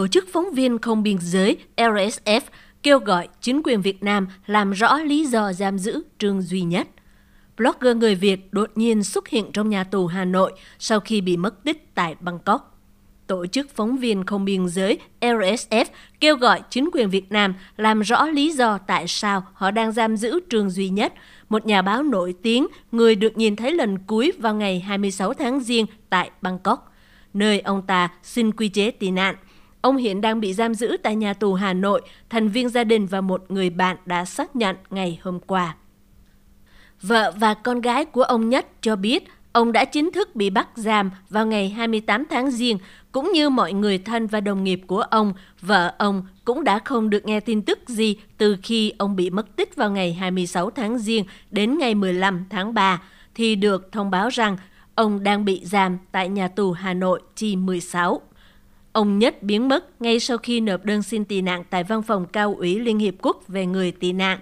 Tổ chức Phóng viên Không Biên Giới RSF kêu gọi chính quyền Việt Nam làm rõ lý do giam giữ Trương Duy Nhất. Blogger người Việt đột nhiên xuất hiện trong nhà tù Hà Nội sau khi bị mất tích tại Bangkok. Tổ chức Phóng viên Không Biên Giới RSF kêu gọi chính quyền Việt Nam làm rõ lý do tại sao họ đang giam giữ Trương Duy Nhất, một nhà báo nổi tiếng, người được nhìn thấy lần cuối vào ngày 26 tháng Giêng tại Bangkok, nơi ông ta xin quy chế tị nạn – Ông hiện đang bị giam giữ tại nhà tù Hà Nội, thành viên gia đình và một người bạn đã xác nhận ngày hôm qua. Vợ và con gái của ông Nhất cho biết ông đã chính thức bị bắt giam vào ngày 28 tháng Giêng, cũng như mọi người thân và đồng nghiệp của ông, vợ ông cũng đã không được nghe tin tức gì từ khi ông bị mất tích vào ngày 26 tháng Giêng đến ngày 15 tháng 3 thì được thông báo rằng ông đang bị giam tại nhà tù Hà Nội chi 16. Ông Nhất biến mất ngay sau khi nộp đơn xin tị nạn tại văn phòng cao ủy Liên Hiệp Quốc về người tị nạn.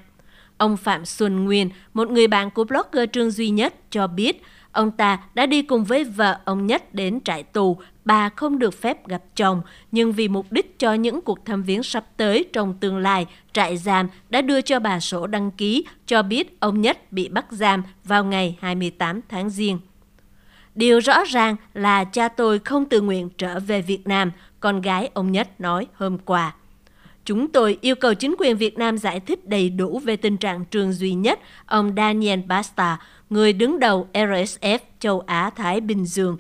Ông Phạm Xuân Nguyên, một người bạn của blogger Trương Duy Nhất, cho biết ông ta đã đi cùng với vợ ông Nhất đến trại tù. Bà không được phép gặp chồng, nhưng vì mục đích cho những cuộc thăm viếng sắp tới trong tương lai, trại giam đã đưa cho bà sổ đăng ký cho biết ông Nhất bị bắt giam vào ngày 28 tháng Giêng. Điều rõ ràng là cha tôi không tự nguyện trở về Việt Nam, con gái ông Nhất nói hôm qua. Chúng tôi yêu cầu chính quyền Việt Nam giải thích đầy đủ về tình trạng trường duy nhất ông Daniel Basta, người đứng đầu RSF châu Á-Thái Bình Dương,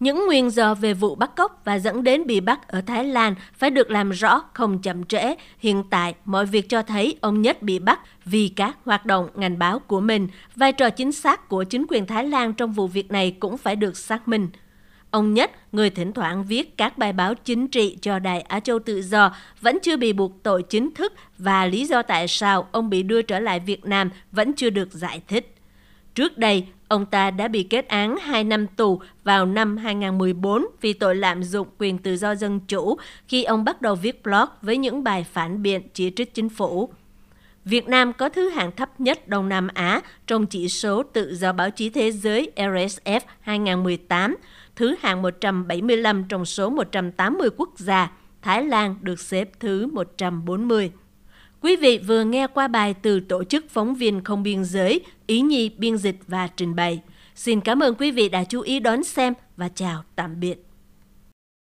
những nguyên do về vụ bắt cóc và dẫn đến bị bắt ở Thái Lan phải được làm rõ không chậm trễ. Hiện tại, mọi việc cho thấy ông Nhất bị bắt vì các hoạt động ngành báo của mình. Vai trò chính xác của chính quyền Thái Lan trong vụ việc này cũng phải được xác minh. Ông Nhất, người thỉnh thoảng viết các bài báo chính trị cho Đài Á Châu Tự Do, vẫn chưa bị buộc tội chính thức và lý do tại sao ông bị đưa trở lại Việt Nam vẫn chưa được giải thích. Trước đây, Ông ta đã bị kết án 2 năm tù vào năm 2014 vì tội lạm dụng quyền tự do dân chủ khi ông bắt đầu viết blog với những bài phản biện chỉ trích chính phủ. Việt Nam có thứ hạng thấp nhất Đông Nam Á trong chỉ số tự do báo chí thế giới RSF 2018, thứ hạng 175 trong số 180 quốc gia. Thái Lan được xếp thứ 140. Quý vị vừa nghe qua bài từ Tổ chức Phóng viên Không Biên Giới, Ý Nhi biên dịch và trình bày. Xin cảm ơn quý vị đã chú ý đón xem và chào tạm biệt.